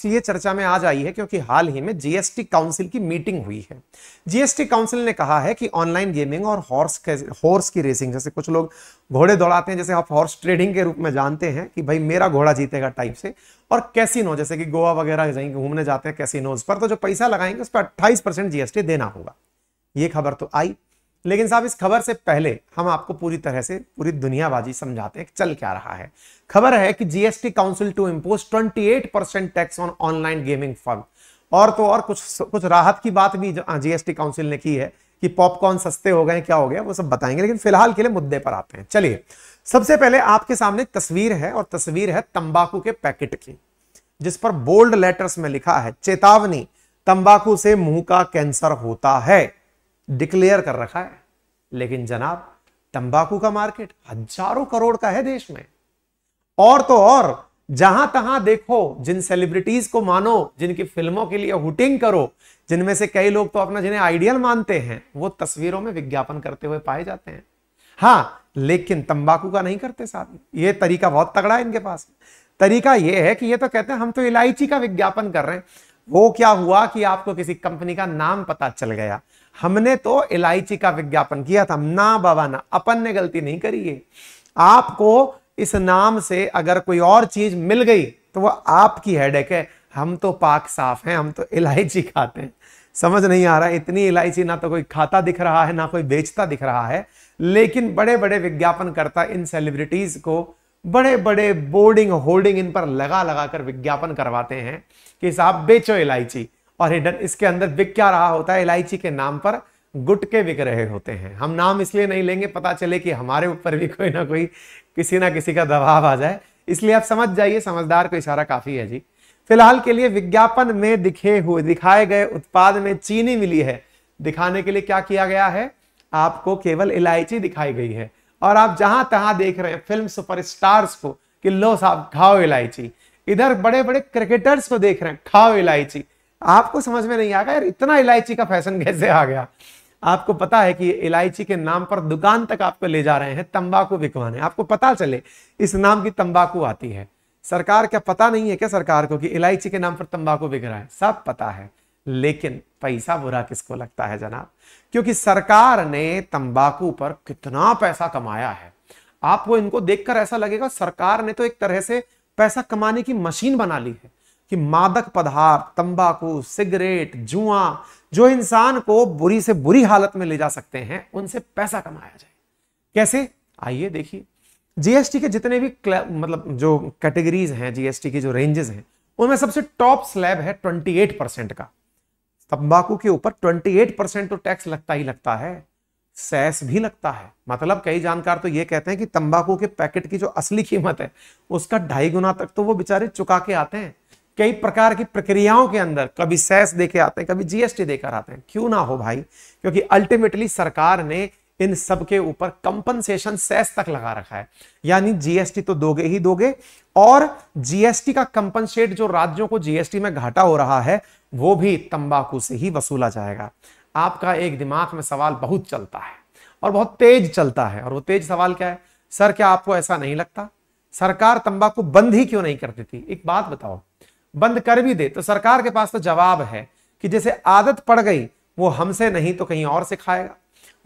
इसलिए चर्चा में आज आई है क्योंकि हाल ही में जीएसटी काउंसिल की मीटिंग हुई है जीएसटी काउंसिल ने कहा है कि ऑनलाइन गेमिंग और हॉर्स हॉर्स की रेसिंग जैसे कुछ लोग घोड़े दौड़ाते हैं जैसे आप हॉर्स ट्रेडिंग के रूप में जानते हैं कि भाई मेरा घोड़ा जीतेगा टाइप से और कैसीनो जैसे कि गोवा वगैरह जाएंगे घूमने जाते हैं कैसीनोज पर तो जो पैसा लगाएंगे उस पर अट्ठाईस जीएसटी देना होगा ये खबर तो आई लेकिन साहब इस खबर से पहले हम आपको पूरी तरह से पूरी दुनियाबाजी समझाते हैं चल क्या रहा है खबर है कि GST council to impose 28 percent tax on online gaming firm और तो और कुछ कुछ राहत की बात भी जीएसटी काउंसिल हाँ, ने की है कि पॉपकॉर्न सस्ते हो गए क्या हो गया वो सब बताएंगे लेकिन फिलहाल के लिए मुद्दे पर आते हैं चलिए सबसे पहले आपके सामने तस्वीर है और तस्वीर है तंबाकू के पैकेट की जिस पर बोल्ड लेटर्स में लिखा है चेतावनी तंबाकू से मुंह का कैंसर होता है डिक्लेयर कर रखा है लेकिन जनाब तंबाकू का मार्केट हजारों करोड़ का है देश में और तो और जहां तहां देखो जिन सेलिब्रिटीज को मानो जिनकी फिल्मों के लिए हुटिंग करो जिनमें से कई लोग तो अपना जिन्हें आइडियल मानते हैं वो तस्वीरों में विज्ञापन करते हुए पाए जाते हैं हाँ लेकिन तंबाकू का नहीं करते साहब ये तरीका बहुत तगड़ा है इनके पास तरीका ये है कि ये तो कहते हैं हम तो इलायची का विज्ञापन कर रहे हैं वो क्या हुआ कि आपको किसी कंपनी का नाम पता चल गया हमने तो इलायची का विज्ञापन किया था ना बाबा ना अपन ने गलती नहीं करी है आपको इस नाम से अगर कोई और चीज मिल गई तो वह आपकी हेडेक है हम तो पाक साफ हैं हम तो इलायची खाते हैं समझ नहीं आ रहा है इतनी इलायची ना तो कोई खाता दिख रहा है ना कोई बेचता दिख रहा है लेकिन बड़े बड़े विज्ञापन करता इन सेलिब्रिटीज को बड़े बड़े बोर्डिंग होर्डिंग इन पर लगा लगा कर विज्ञापन करवाते हैं कि साहब बेचो इलायची और हिडन इसके अंदर बिक क्या रहा होता है इलायची के नाम पर गुटके बिक रहे होते हैं हम नाम इसलिए नहीं लेंगे पता चले कि हमारे ऊपर भी कोई ना कोई किसी ना किसी का दबाव आ जाए इसलिए आप समझ जाइए समझदार को इशारा काफी है जी फिलहाल के लिए विज्ञापन में दिखे हुए दिखाए गए उत्पाद में चीनी मिली है दिखाने के लिए क्या किया गया है आपको केवल इलायची दिखाई गई है और आप जहां तहां देख रहे हैं फिल्म सुपर स्टार्स को कि लो साहब खाओ इलायची इधर बड़े बड़े क्रिकेटर्स को देख रहे हैं खाओ इलायची आपको समझ में नहीं आ यार इतना इलायची का फैशन कैसे आ गया आपको पता है कि इलायची के नाम पर दुकान तक आपको ले जा रहे हैं तंबाकू बिकवाने आपको पता चले इस नाम की तंबाकू आती है सरकार क्या पता नहीं है क्या सरकार को कि इलायची के नाम पर तंबाकू बिक रहा है सब पता है लेकिन पैसा बुरा किसको लगता है जनाब क्योंकि सरकार ने तंबाकू पर कितना पैसा कमाया है आपको इनको देखकर ऐसा लगेगा सरकार ने तो एक तरह से पैसा कमाने की मशीन बना ली है कि मादक पदार्थ तंबाकू सिगरेट जुआ जो इंसान को बुरी से बुरी हालत में ले जा सकते हैं उनसे पैसा कमाया जाए कैसे आइए देखिए जीएसटी के जितने भी मतलब जो कैटेगरीज हैं जीएसटी की जो रेंजेस हैं उनमें सबसे टॉप स्लैब है 28 परसेंट का तंबाकू के ऊपर 28 परसेंट तो टैक्स लगता ही लगता है सेस भी लगता है मतलब कई जानकार तो ये कहते हैं कि तंबाकू के पैकेट की जो असली कीमत है उसका ढाई गुना तक तो वो बेचारे चुका के आते हैं कई प्रकार की प्रक्रियाओं के अंदर कभी सेस देके आते हैं कभी जीएसटी देकर आते हैं क्यों ना हो भाई क्योंकि अल्टीमेटली सरकार ने इन सब के ऊपर कंपनसेशन सेस तक लगा रखा है यानी जीएसटी तो दोगे ही दोगे और जीएसटी का कंपनसेट जो राज्यों को जीएसटी में घाटा हो रहा है वो भी तंबाकू से ही वसूला जाएगा आपका एक दिमाग में सवाल बहुत चलता है और बहुत तेज चलता है और वो तेज सवाल क्या है सर क्या आपको ऐसा नहीं लगता सरकार तंबाकू बंद ही क्यों नहीं करती थी एक बात बताओ बंद कर भी दे तो सरकार के पास तो जवाब है कि जैसे आदत पड़ गई वो हमसे नहीं तो कहीं और से खाएगा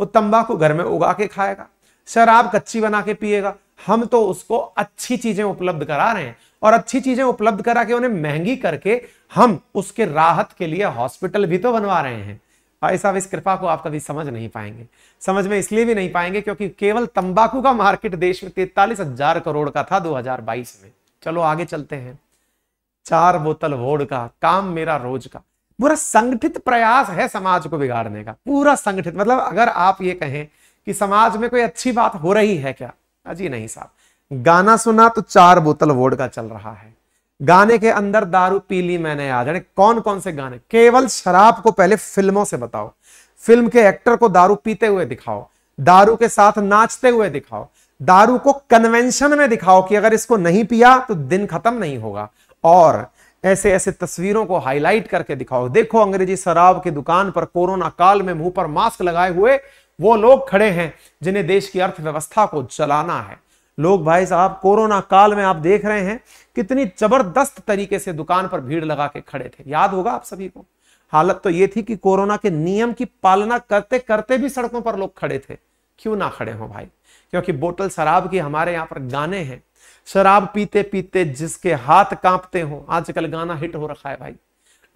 वो तंबाकू घर में उगा के खाएगा शराब कच्ची बना के पिएगा हम तो उसको अच्छी चीजें उपलब्ध करा रहे हैं और अच्छी चीजें उपलब्ध करा के उन्हें महंगी करके हम उसके राहत के लिए हॉस्पिटल भी तो बनवा रहे हैं भाई साहब इस कृपा को आप कभी समझ नहीं पाएंगे समझ में इसलिए भी नहीं पाएंगे क्योंकि केवल तंबाकू का मार्केट देश में तैतालीस हजार करोड़ का था दो में चलो आगे चलते हैं चार बोतल वोड का काम मेरा रोज का पूरा संगठित प्रयास है समाज को बिगाड़ने का पूरा संगठित मतलब अगर आप ये कहें कि समाज में कोई अच्छी बात हो रही है क्या अजी हाँ नहीं साहब गाना सुना तो चार बोतल वोड का चल रहा है गाने के अंदर दारू पी ली मैंने आज यानी कौन कौन से गाने केवल शराब को पहले फिल्मों से बताओ फिल्म के एक्टर को दारू पीते हुए दिखाओ दारू के साथ नाचते हुए दिखाओ दारू को कन्वेंशन में दिखाओ कि अगर इसको नहीं पिया तो दिन खत्म नहीं होगा और ऐसे ऐसे तस्वीरों को हाईलाइट करके दिखाओ देखो अंग्रेजी शराब की दुकान पर कोरोना काल में मुंह पर मास्क लगाए हुए वो लोग खड़े हैं जिन्हें देश की अर्थव्यवस्था को चलाना है लोग भाई साहब कोरोना काल में आप देख रहे हैं कितनी जबरदस्त तरीके से दुकान पर भीड़ लगा के खड़े थे याद होगा आप सभी को हालत तो ये थी कि कोरोना के नियम की पालना करते करते भी सड़कों पर लोग खड़े थे क्यों ना खड़े हो भाई क्योंकि बोतल शराब की हमारे यहाँ पर गाने हैं शराब पीते पीते जिसके हाथ कांपते हो आजकल गाना हिट हो रखा है भाई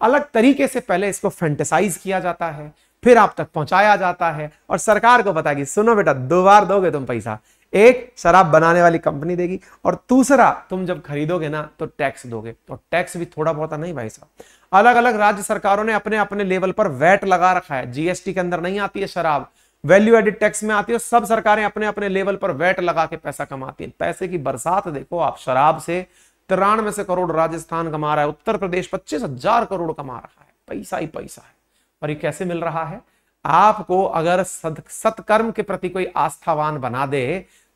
अलग तरीके से पहले इसको फेंटिसाइज किया जाता है फिर आप तक पहुंचाया जाता है और सरकार को पता कि सुनो बेटा दो बार दोगे तुम पैसा एक शराब बनाने वाली कंपनी देगी और दूसरा तुम जब खरीदोगे ना तो टैक्स दोगे तो टैक्स भी थोड़ा बहुत नहीं भाई साहब अलग अलग राज्य सरकारों ने अपने अपने लेवल पर वैट लगा रखा है जीएसटी के अंदर नहीं आती है शराब वैल्यू एडिड टैक्स में आती है सब सरकारें अपने अपने लेवल पर वैट लगा के पैसा कमाती हैं पैसे की बरसात देखो आप शराब से तिरानवे से करोड़ राजस्थान कमा रहा है उत्तर प्रदेश पच्चीस हजार करोड़ कमा रहा है पैसा ही पैसा है और ये कैसे मिल रहा है आपको अगर सद, सत्कर्म के प्रति कोई आस्थावान बना दे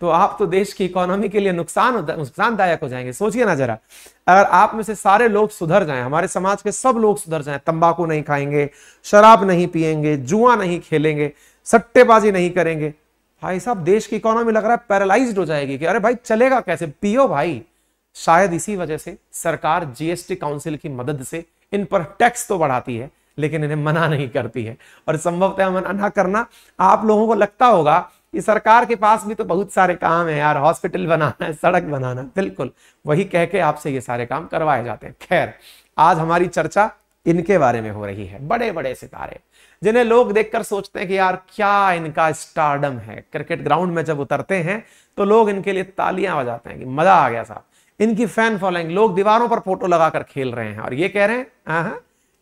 तो आप तो देश की इकोनॉमी के लिए नुकसान नुकसानदायक हो जाएंगे सोचिए ना जरा अगर आप में से सारे लोग सुधर जाएं हमारे समाज के सब लोग सुधर जाएं तंबाकू नहीं खाएंगे शराब नहीं पिएंगे जुआ नहीं खेलेंगे सट्टेबाजी नहीं करेंगे भाई साहब देश की इकोनॉमी लग रहा है पैरालाइज हो जाएगी कि अरे भाई चलेगा कैसे पियो भाई शायद इसी वजह से सरकार जीएसटी काउंसिल की मदद से इन पर टैक्स तो बढ़ाती है लेकिन इन्हें मना नहीं करती है और संभवतः मना ना करना आप लोगों को लगता होगा कि सरकार के पास भी तो बहुत सारे काम है यार हॉस्पिटल बनाना है सड़क बनाना बिल्कुल वही कह के आपसे ये सारे काम करवाए जाते हैं खैर आज हमारी चर्चा इनके बारे में हो रही है बड़े बड़े सितारे जिन्हें लोग देखकर सोचते हैं कि यार क्या इनका स्टारडम है क्रिकेट ग्राउंड में जब उतरते हैं तो लोग इनके लिए तालियां बजाते हैं कि मजा आ गया साहब इनकी फैन फॉलोइंग लोग दीवारों पर फोटो लगाकर खेल रहे हैं और ये कह रहे हैं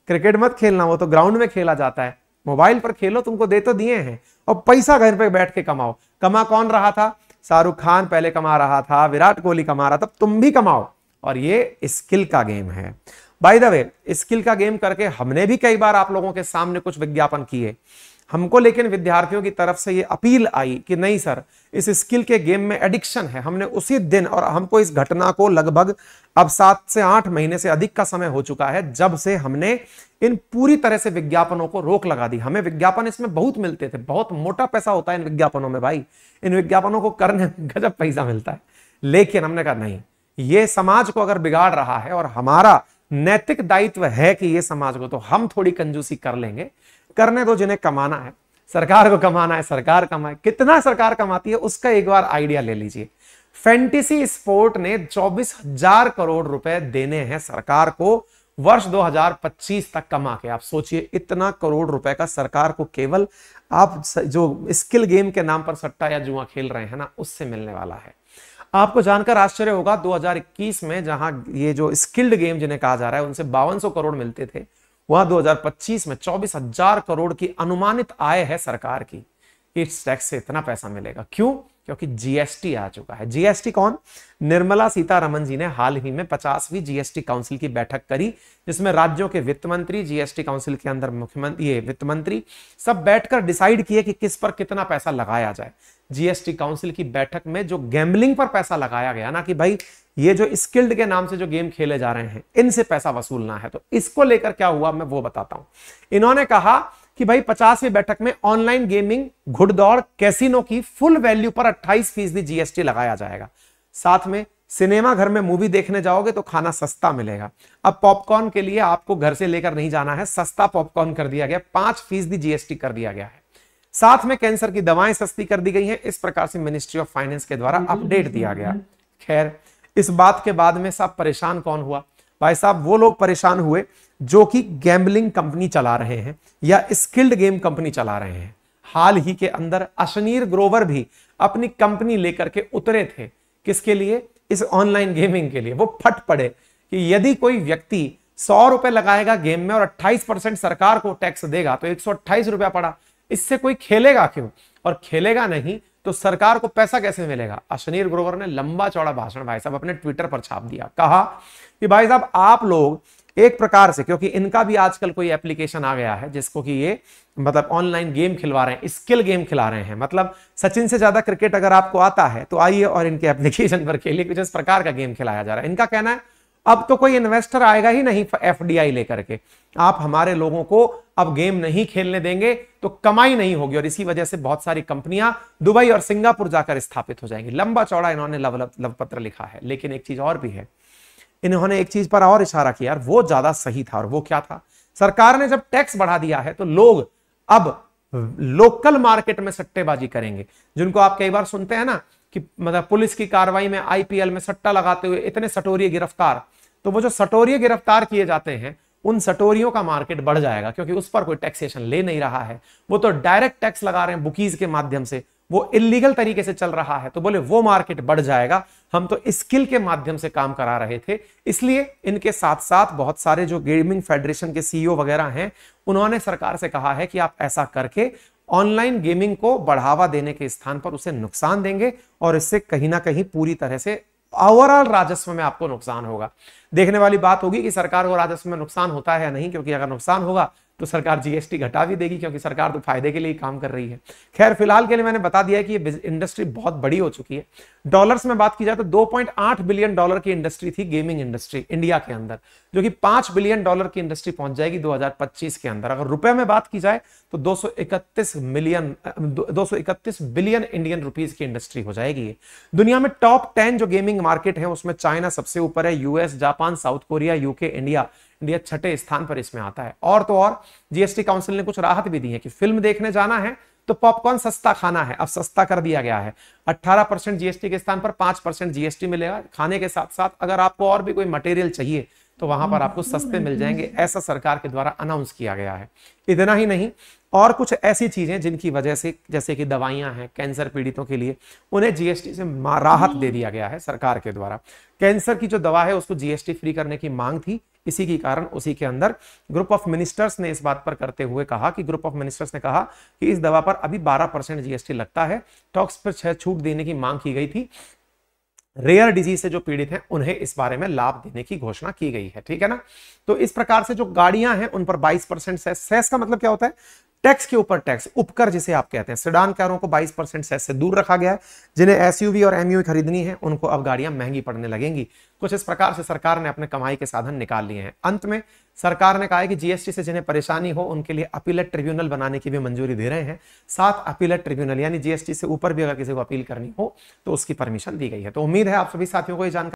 क्रिकेट हाँ, हाँ, मत खेलना वो तो ग्राउंड में खेला जाता है मोबाइल पर खेलो तुमको दे तो दिए हैं और पैसा घर पे बैठ के कमाओ कमा कौन रहा था शाहरुख खान पहले कमा रहा था विराट कोहली कमा रहा था तुम भी कमाओ और ये स्किल का गेम है बाय द वे स्किल का गेम करके हमने भी कई बार आप लोगों के सामने कुछ विज्ञापन किए हमको लेकिन विद्यार्थियों की तरफ से ये अपील आई कि नहीं सर इस स्किल के गेम में एडिक्शन है हमने उसी दिन और हमको इस घटना को लगभग अब सात से आठ महीने से अधिक का समय हो चुका है जब से हमने इन पूरी तरह से विज्ञापनों को रोक लगा दी हमें विज्ञापन इसमें बहुत मिलते थे बहुत मोटा पैसा होता है इन विज्ञापनों में भाई इन विज्ञापनों को करने का गजब पैसा मिलता है लेकिन हमने कहा नहीं ये समाज को अगर बिगाड़ रहा है और हमारा नैतिक दायित्व है कि ये समाज को तो हम थोड़ी कंजूसी कर लेंगे करने दो जिन्हें कमाना है सरकार को कमाना है सरकार कमाए कितना सरकार कमाती है उसका एक बार आइडिया ले लीजिए फैंटेसी स्पोर्ट ने चौबीस हजार करोड़ रुपए देने हैं सरकार को वर्ष 2025 तक कमा के आप सोचिए इतना करोड़ रुपए का सरकार को केवल आप जो स्किल गेम के नाम पर सट्टा या जुआ खेल रहे हैं ना उससे मिलने वाला है आपको जानकर आश्चर्य होगा 2021 में जहां ये जो स्किल्ड गेम जिन्हें कहा जा रहा है उनसे बावन करोड़ मिलते थे वहां 2025 में चौबीस हजार करोड़ की अनुमानित आय है सरकार की इस टैक्स से इतना पैसा मिलेगा क्यों क्योंकि जीएसटी आ चुका है जीएसटी कौन निर्मला सीतारमन जी ने हाल ही में पचासवीं जीएसटी काउंसिल की बैठक करी जिसमें राज्यों के वित्त मंत्री जीएसटी काउंसिल के अंदर मुख्यमंत्री ये वित्त मंत्री सब बैठकर डिसाइड किए कि किस पर कितना पैसा लगाया जाए जीएसटी काउंसिल की बैठक में जो गैम्बलिंग पर पैसा लगाया गया ना कि भाई ये जो स्किल्ड के नाम से जो गेम खेले जा रहे हैं इनसे पैसा वसूलना है तो इसको लेकर क्या हुआ मैं वो बताता हूं इन्होंने कहा कि भाई पचासवीं बैठक में ऑनलाइन गेमिंग घुड़दौड़ कैसीनो की फुल वैल्यू पर अट्ठाईस फीसदी जीएसटी लगाया जाएगा साथ में सिनेमा घर में मूवी देखने जाओगे तो खाना सस्ता मिलेगा अब पॉपकॉर्न के लिए आपको घर से लेकर नहीं जाना है सस्ता पॉपकॉर्न कर दिया गया पांच फीसदी जीएसटी कर दिया गया है साथ में कैंसर की दवाएं सस्ती कर दी गई हैं इस प्रकार से मिनिस्ट्री ऑफ फाइनेंस के द्वारा अपडेट दिया गया खैर इस बात के बाद में सब परेशान कौन हुआ भाई साहब वो लोग परेशान हुए जो कि गैम्बलिंग कंपनी चला रहे हैं या स्किल्ड गेम कंपनी चला रहे हैं हाल ही के अंदर अशनीर ग्रोवर भी अपनी कंपनी लेकर के उतरे थे किसके लिए इस ऑनलाइन गेमिंग के लिए वो फट पड़े कि यदि कोई व्यक्ति सौ रुपए लगाएगा गेम में और 28 परसेंट सरकार को टैक्स देगा तो एक रुपया पड़ा इससे कोई खेलेगा क्यों और खेलेगा नहीं तो सरकार को पैसा कैसे मिलेगा अशनीर ग्रोवर ने लंबा चौड़ा भाषण भाई साहब अपने ट्विटर पर छाप दिया कहा कि भाई साहब आप लोग एक प्रकार से क्योंकि इनका भी आजकल कोई एप्लीकेशन आ गया है जिसको कि ये मतलब ऑनलाइन गेम खिलवा रहे हैं स्किल गेम खिला रहे हैं मतलब सचिन से ज्यादा क्रिकेट अगर आपको आता है तो आइए और इनके एप्लीकेशन पर खेलिए कुछ इस प्रकार का गेम खिलाया जा रहा है इनका कहना है अब तो कोई इन्वेस्टर आएगा ही नहीं एफ लेकर के आप हमारे लोगों को अब गेम नहीं खेलने देंगे तो कमाई नहीं होगी और इसी वजह से बहुत सारी कंपनियां दुबई और सिंगापुर जाकर स्थापित हो जाएंगी लंबा चौड़ा इन्होंने लव लव पत्र लिखा है लेकिन एक चीज और भी है इन्होंने एक चीज पर और इशारा किया और वो ज्यादा सही था और वो क्या था सरकार ने जब टैक्स बढ़ा दिया है तो लोग अब लोकल मार्केट में सट्टेबाजी करेंगे जिनको आप कई बार सुनते हैं ना कि मतलब पुलिस की कार्रवाई में आईपीएल में सट्टा लगाते हुए इतने सटोरी गिरफ्तार तो वो जो सटोरिये गिरफ्तार किए जाते हैं उन सटोरियों का मार्केट बढ़ जाएगा क्योंकि उस पर कोई टैक्सेशन ले नहीं रहा है वो तो डायरेक्ट टैक्स लगा रहे हैं बुकीज के माध्यम से वो इलीगल तरीके से चल रहा है तो बोले वो मार्केट बढ़ जाएगा हम तो स्किल के माध्यम से काम करा रहे थे इसलिए इनके साथ साथ बहुत सारे जो गेमिंग फेडरेशन के सीईओ e वगैरह हैं उन्होंने सरकार से कहा है कि आप ऐसा करके ऑनलाइन गेमिंग को बढ़ावा देने के स्थान पर उसे नुकसान देंगे और इससे कहीं ना कहीं पूरी तरह से ओवरऑल राजस्व में आपको नुकसान होगा देखने वाली बात होगी कि सरकार को राजस्व में नुकसान होता है या नहीं क्योंकि अगर नुकसान होगा तो सरकार जीएसटी घटा भी देगी क्योंकि सरकार तो फायदे के लिए काम कर रही है खैर फिलहाल के लिए मैंने बता दिया कि ये इंडस्ट्री बहुत बड़ी हो चुकी है डॉलर्स में बात की जाए तो 2.8 बिलियन डॉलर की इंडस्ट्री थी गेमिंग इंडस्ट्री इंडिया के अंदर जो कि 5 बिलियन डॉलर की इंडस्ट्री पहुंच जाएगी 2025 के अंदर अगर रुपए में बात की जाए तो 231 मिलियन 231 बिलियन इंडियन रुपीज की इंडस्ट्री हो जाएगी दुनिया में टॉप टेन जो गेमिंग मार्केट है उसमें चाइना सबसे ऊपर है US Japan South Korea UK India India छठे स्थान पर इसमें आता है और तो और जीएसटी काउंसिल ने कुछ राहत भी दी है कि फिल्म देखने जाना है तो पॉपकॉर्न सस्ता खाना है अब सस्ता कर दिया गया है 18 परसेंट जीएसटी के स्थान पर 5 परसेंट जीएसटी मिलेगा खाने के साथ साथ अगर आपको और भी कोई मटेरियल चाहिए तो वहां पर आपको सस्ते मिल जाएंगे ऐसा सरकार के द्वारा अनाउंस किया गया है इतना ही नहीं और कुछ ऐसी चीजें जिनकी वजह से जैसे कि दवाइयां हैं कैंसर पीड़ितों के लिए उन्हें जीएसटी से राहत दे दिया गया है सरकार के द्वारा कैंसर की जो दवा है उसको जीएसटी फ्री करने की मांग थी इसी के कारण उसी के अंदर ग्रुप ऑफ मिनिस्टर्स ने इस बात पर करते हुए कहा कि ग्रुप ऑफ मिनिस्टर्स ने कहा कि इस दवा पर अभी 12 परसेंट जीएसटी लगता है टॉक्स पर छह छूट देने की मांग की गई थी रेयर डिजीज से जो पीड़ित हैं उन्हें इस बारे में लाभ देने की घोषणा की गई है ठीक है ना तो इस प्रकार से जो गाड़ियां हैं उन पर 22 परसेंट सेस सेस का मतलब क्या होता है टैक्स के ऊपर टैक्स उपकर जिसे आप कहते हैं सिडान कारों को 22 परसेंट से दूर रखा गया है जिन्हें एसयूवी और एमयू खरीदनी है उनको अब गाड़ियां महंगी पड़ने लगेंगी कुछ इस प्रकार से सरकार ने अपने कमाई के साधन निकाल लिए हैं अंत में सरकार ने कहा है कि जीएसटी से जिन्हें परेशानी हो उनके लिए अपीलेट ट्रिब्यूनल बनाने की भी मंजूरी दे रहे हैं साथ अपीलेट ट्रिब्यूनल यानी जीएसटी से ऊपर भी अगर किसी को अपील करनी हो तो उसकी परमिशन दी गई है तो उम्मीद है आप सभी साथियों को यह जानकारी